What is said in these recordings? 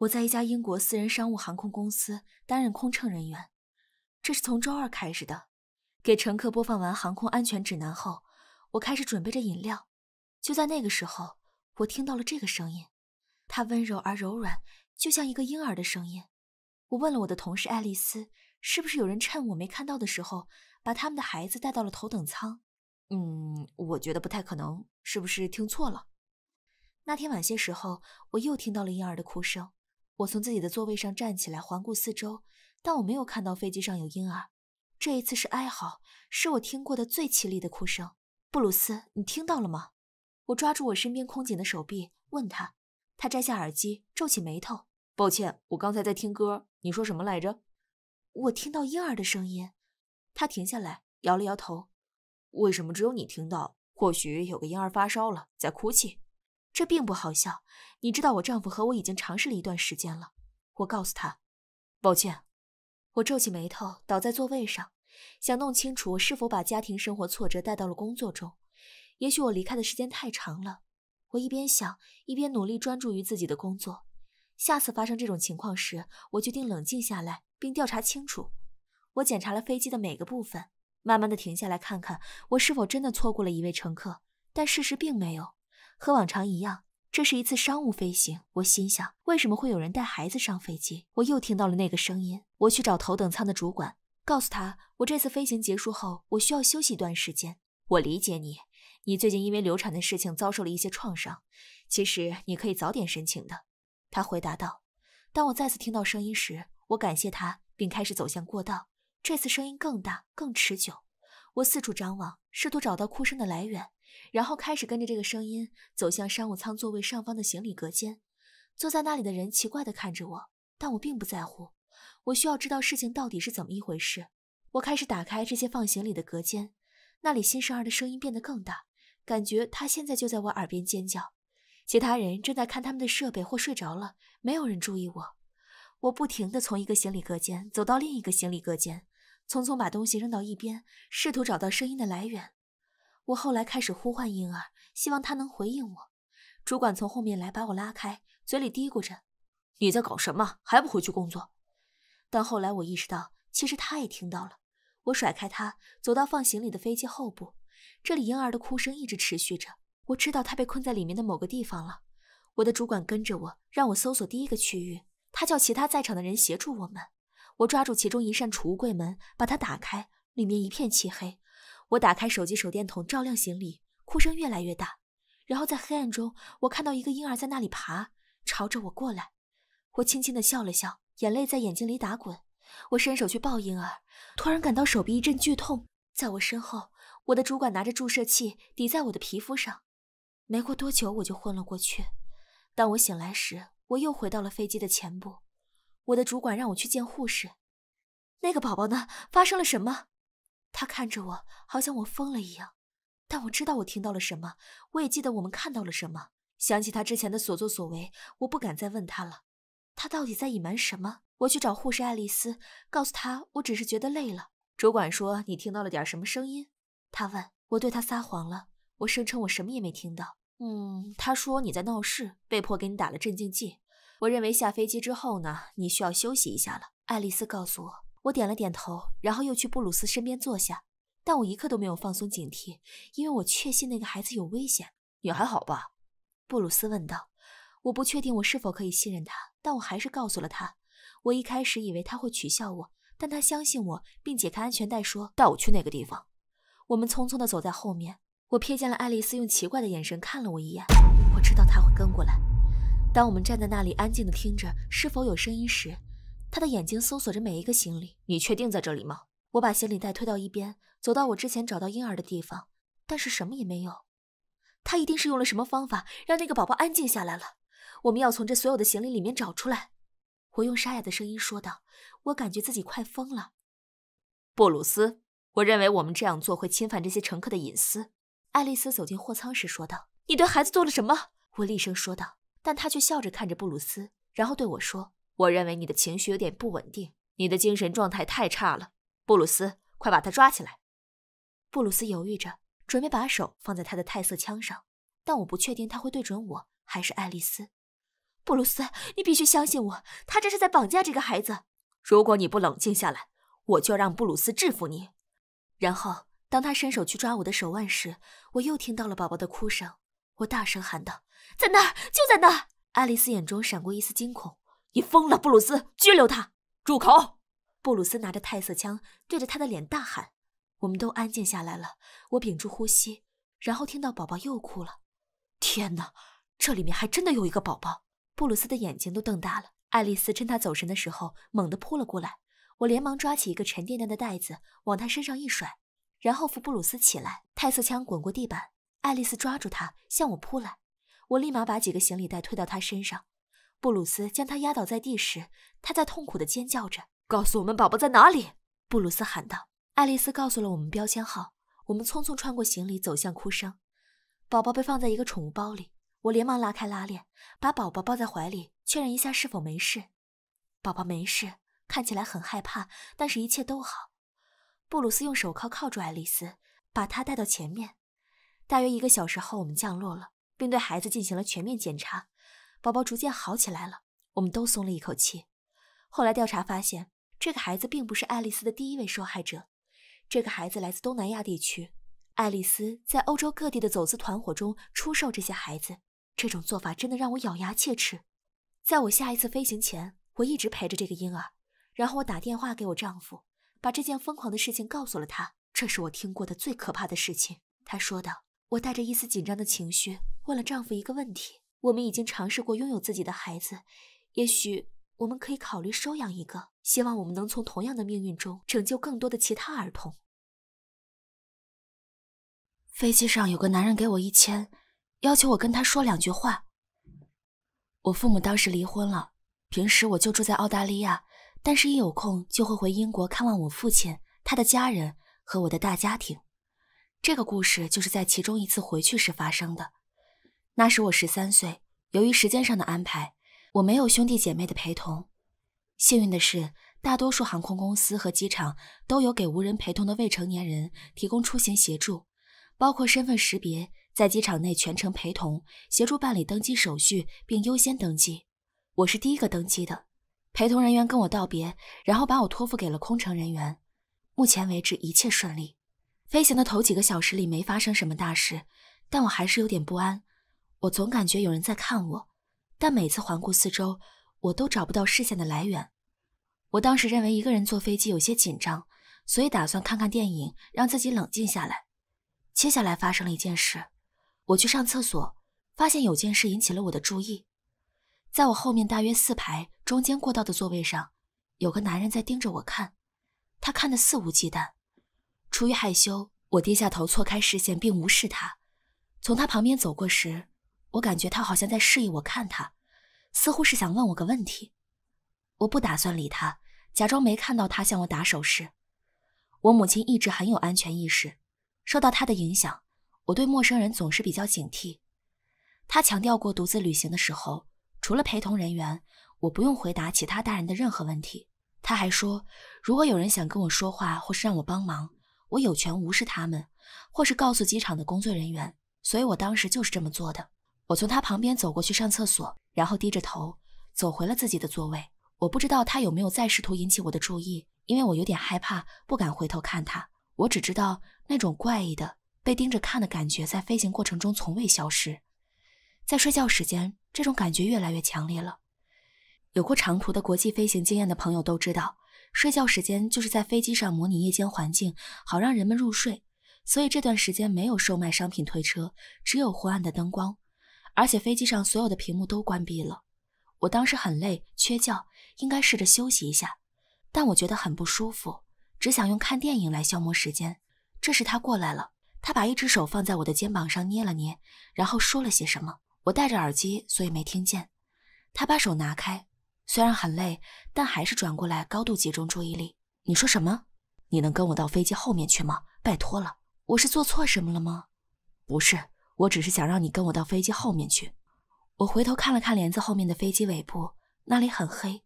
我在一家英国私人商务航空公司担任空乘人员，这是从周二开始的。给乘客播放完航空安全指南后，我开始准备着饮料。就在那个时候，我听到了这个声音，它温柔而柔软，就像一个婴儿的声音。我问了我的同事爱丽丝：“是不是有人趁我没看到的时候把他们的孩子带到了头等舱？”嗯，我觉得不太可能，是不是听错了？那天晚些时候，我又听到了婴儿的哭声。我从自己的座位上站起来，环顾四周，但我没有看到飞机上有婴儿。这一次是哀嚎，是我听过的最凄厉的哭声。布鲁斯，你听到了吗？我抓住我身边空姐的手臂，问她。她摘下耳机，皱起眉头。抱歉，我刚才在听歌。你说什么来着？我听到婴儿的声音。他停下来，摇了摇头。为什么只有你听到？或许有个婴儿发烧了，在哭泣。这并不好笑，你知道我丈夫和我已经尝试了一段时间了。我告诉他，抱歉。我皱起眉头，倒在座位上，想弄清楚我是否把家庭生活挫折带到了工作中。也许我离开的时间太长了。我一边想，一边努力专注于自己的工作。下次发生这种情况时，我决定冷静下来，并调查清楚。我检查了飞机的每个部分，慢慢的停下来看看我是否真的错过了一位乘客。但事实并没有。和往常一样，这是一次商务飞行。我心想，为什么会有人带孩子上飞机？我又听到了那个声音。我去找头等舱的主管，告诉他我这次飞行结束后，我需要休息一段时间。我理解你，你最近因为流产的事情遭受了一些创伤。其实你可以早点申请的。他回答道。当我再次听到声音时，我感谢他，并开始走向过道。这次声音更大，更持久。我四处张望，试图找到哭声的来源，然后开始跟着这个声音走向商务舱座位上方的行李隔间。坐在那里的人奇怪地看着我，但我并不在乎。我需要知道事情到底是怎么一回事。我开始打开这些放行李的隔间，那里新生儿的声音变得更大，感觉他现在就在我耳边尖叫。其他人正在看他们的设备或睡着了，没有人注意我。我不停地从一个行李隔间走到另一个行李隔间。匆匆把东西扔到一边，试图找到声音的来源。我后来开始呼唤婴儿，希望他能回应我。主管从后面来把我拉开，嘴里嘀咕着：“你在搞什么？还不回去工作？”但后来我意识到，其实他也听到了。我甩开他，走到放行李的飞机后部，这里婴儿的哭声一直持续着。我知道他被困在里面的某个地方了。我的主管跟着我，让我搜索第一个区域。他叫其他在场的人协助我们。我抓住其中一扇储物柜门，把它打开，里面一片漆黑。我打开手机手电筒，照亮行李。哭声越来越大，然后在黑暗中，我看到一个婴儿在那里爬，朝着我过来。我轻轻地笑了笑，眼泪在眼睛里打滚。我伸手去抱婴儿，突然感到手臂一阵剧痛。在我身后，我的主管拿着注射器抵在我的皮肤上。没过多久，我就昏了过去。当我醒来时，我又回到了飞机的前部。我的主管让我去见护士，那个宝宝呢？发生了什么？他看着我，好像我疯了一样，但我知道我听到了什么，我也记得我们看到了什么。想起他之前的所作所为，我不敢再问他了。他到底在隐瞒什么？我去找护士爱丽丝，告诉她我只是觉得累了。主管说你听到了点什么声音？他问我对他撒谎了，我声称我什么也没听到。嗯，他说你在闹事，被迫给你打了镇静剂。我认为下飞机之后呢，你需要休息一下了。爱丽丝告诉我，我点了点头，然后又去布鲁斯身边坐下。但我一刻都没有放松警惕，因为我确信那个孩子有危险。你还好吧？布鲁斯问道。我不确定我是否可以信任他，但我还是告诉了他。我一开始以为他会取笑我，但他相信我，并解开安全带说：“带我去那个地方。”我们匆匆地走在后面，我瞥见了爱丽丝用奇怪的眼神看了我一眼。我知道他会跟过来。当我们站在那里安静地听着是否有声音时，他的眼睛搜索着每一个行李。你确定在这里吗？我把行李袋推到一边，走到我之前找到婴儿的地方，但是什么也没有。他一定是用了什么方法让那个宝宝安静下来了。我们要从这所有的行李里面找出来。我用沙哑的声音说道：“我感觉自己快疯了。”布鲁斯，我认为我们这样做会侵犯这些乘客的隐私。”爱丽丝走进货舱时说道。“你对孩子做了什么？”我厉声说道。但他却笑着看着布鲁斯，然后对我说：“我认为你的情绪有点不稳定，你的精神状态太差了，布鲁斯，快把他抓起来。”布鲁斯犹豫着，准备把手放在他的泰瑟枪上，但我不确定他会对准我还是爱丽丝。布鲁斯，你必须相信我，他这是在绑架这个孩子。如果你不冷静下来，我就让布鲁斯制服你。然后，当他伸手去抓我的手腕时，我又听到了宝宝的哭声，我大声喊道。在那儿，就在那儿！爱丽丝眼中闪过一丝惊恐。你疯了，布鲁斯！拘留他！住口！布鲁斯拿着泰瑟枪对着他的脸大喊。我们都安静下来了。我屏住呼吸，然后听到宝宝又哭了。天哪，这里面还真的有一个宝宝！布鲁斯的眼睛都瞪大了。爱丽丝趁他走神的时候猛地扑了过来。我连忙抓起一个沉甸甸的袋子往他身上一甩，然后扶布鲁斯起来。泰瑟枪滚过地板，爱丽丝抓住他向我扑来。我立马把几个行李袋推到他身上。布鲁斯将他压倒在地时，他在痛苦的尖叫着：“告诉我们宝宝在哪里！”布鲁斯喊道。爱丽丝告诉了我们标签号。我们匆匆穿过行李，走向哭声。宝宝被放在一个宠物包里。我连忙拉开拉链，把宝宝抱在怀里，确认一下是否没事。宝宝没事，看起来很害怕，但是一切都好。布鲁斯用手铐铐住爱丽丝，把她带到前面。大约一个小时后，我们降落了。并对孩子进行了全面检查，宝宝逐渐好起来了，我们都松了一口气。后来调查发现，这个孩子并不是爱丽丝的第一位受害者，这个孩子来自东南亚地区。爱丽丝在欧洲各地的走私团伙中出售这些孩子，这种做法真的让我咬牙切齿。在我下一次飞行前，我一直陪着这个婴儿。然后我打电话给我丈夫，把这件疯狂的事情告诉了他。这是我听过的最可怕的事情，他说的。我带着一丝紧张的情绪。问了丈夫一个问题：我们已经尝试过拥有自己的孩子，也许我们可以考虑收养一个。希望我们能从同样的命运中拯救更多的其他儿童。飞机上有个男人给我一千，要求我跟他说两句话。我父母当时离婚了，平时我就住在澳大利亚，但是一有空就会回英国看望我父亲、他的家人和我的大家庭。这个故事就是在其中一次回去时发生的。那时我十三岁，由于时间上的安排，我没有兄弟姐妹的陪同。幸运的是，大多数航空公司和机场都有给无人陪同的未成年人提供出行协助，包括身份识别、在机场内全程陪同、协助办理登机手续并优先登机。我是第一个登机的，陪同人员跟我道别，然后把我托付给了空乘人员。目前为止一切顺利，飞行的头几个小时里没发生什么大事，但我还是有点不安。我总感觉有人在看我，但每次环顾四周，我都找不到视线的来源。我当时认为一个人坐飞机有些紧张，所以打算看看电影让自己冷静下来。接下来发生了一件事，我去上厕所，发现有件事引起了我的注意。在我后面大约四排中间过道的座位上，有个男人在盯着我看，他看的肆无忌惮。出于害羞，我低下头错开视线并无视他。从他旁边走过时。我感觉他好像在示意我看他，似乎是想问我个问题。我不打算理他，假装没看到他向我打手势。我母亲一直很有安全意识，受到她的影响，我对陌生人总是比较警惕。她强调过，独自旅行的时候，除了陪同人员，我不用回答其他大人的任何问题。她还说，如果有人想跟我说话或是让我帮忙，我有权无视他们，或是告诉机场的工作人员。所以我当时就是这么做的。我从他旁边走过去上厕所，然后低着头走回了自己的座位。我不知道他有没有再试图引起我的注意，因为我有点害怕，不敢回头看他。我只知道那种怪异的被盯着看的感觉在飞行过程中从未消失，在睡觉时间，这种感觉越来越强烈了。有过长途的国际飞行经验的朋友都知道，睡觉时间就是在飞机上模拟夜间环境，好让人们入睡。所以这段时间没有售卖商品推车，只有昏暗的灯光。而且飞机上所有的屏幕都关闭了，我当时很累、缺觉，应该试着休息一下，但我觉得很不舒服，只想用看电影来消磨时间。这时他过来了，他把一只手放在我的肩膀上捏了捏，然后说了些什么。我戴着耳机，所以没听见。他把手拿开，虽然很累，但还是转过来，高度集中注意力。你说什么？你能跟我到飞机后面去吗？拜托了。我是做错什么了吗？不是。我只是想让你跟我到飞机后面去。我回头看了看帘子后面的飞机尾部，那里很黑，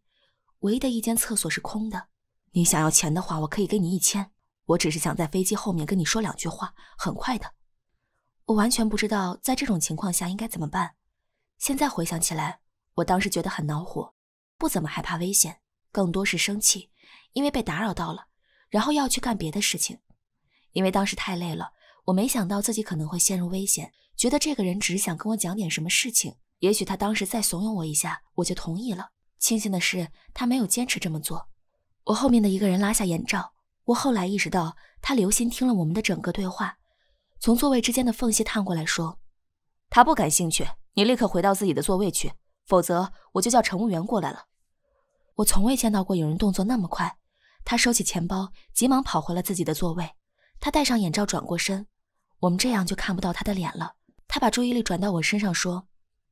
唯一的一间厕所是空的。你想要钱的话，我可以给你一千。我只是想在飞机后面跟你说两句话，很快的。我完全不知道在这种情况下应该怎么办。现在回想起来，我当时觉得很恼火，不怎么害怕危险，更多是生气，因为被打扰到了，然后要去干别的事情。因为当时太累了，我没想到自己可能会陷入危险。觉得这个人只想跟我讲点什么事情，也许他当时再怂恿我一下，我就同意了。庆幸的是，他没有坚持这么做。我后面的一个人拉下眼罩，我后来意识到他留心听了我们的整个对话，从座位之间的缝隙探过来说：“他不感兴趣，你立刻回到自己的座位去，否则我就叫乘务员过来了。”我从未见到过有人动作那么快。他收起钱包，急忙跑回了自己的座位。他戴上眼罩，转过身，我们这样就看不到他的脸了。他把注意力转到我身上，说：“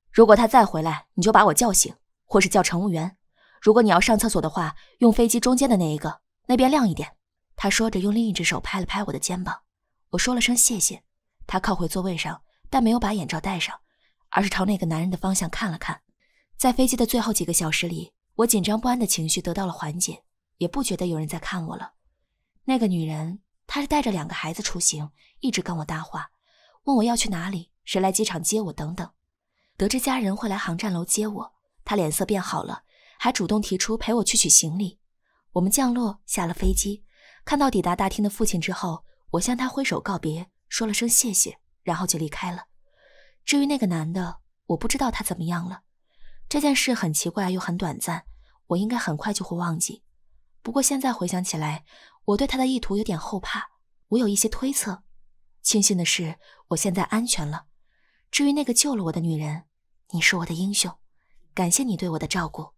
如果他再回来，你就把我叫醒，或是叫乘务员。如果你要上厕所的话，用飞机中间的那一个，那边亮一点。”他说着，用另一只手拍了拍我的肩膀。我说了声谢谢。他靠回座位上，但没有把眼罩戴上，而是朝那个男人的方向看了看。在飞机的最后几个小时里，我紧张不安的情绪得到了缓解，也不觉得有人在看我了。那个女人，她是带着两个孩子出行，一直跟我搭话，问我要去哪里。谁来机场接我？等等，得知家人会来航站楼接我，他脸色变好了，还主动提出陪我去取行李。我们降落，下了飞机，看到抵达大厅的父亲之后，我向他挥手告别，说了声谢谢，然后就离开了。至于那个男的，我不知道他怎么样了。这件事很奇怪又很短暂，我应该很快就会忘记。不过现在回想起来，我对他的意图有点后怕。我有一些推测。庆幸的是，我现在安全了。至于那个救了我的女人，你是我的英雄，感谢你对我的照顾。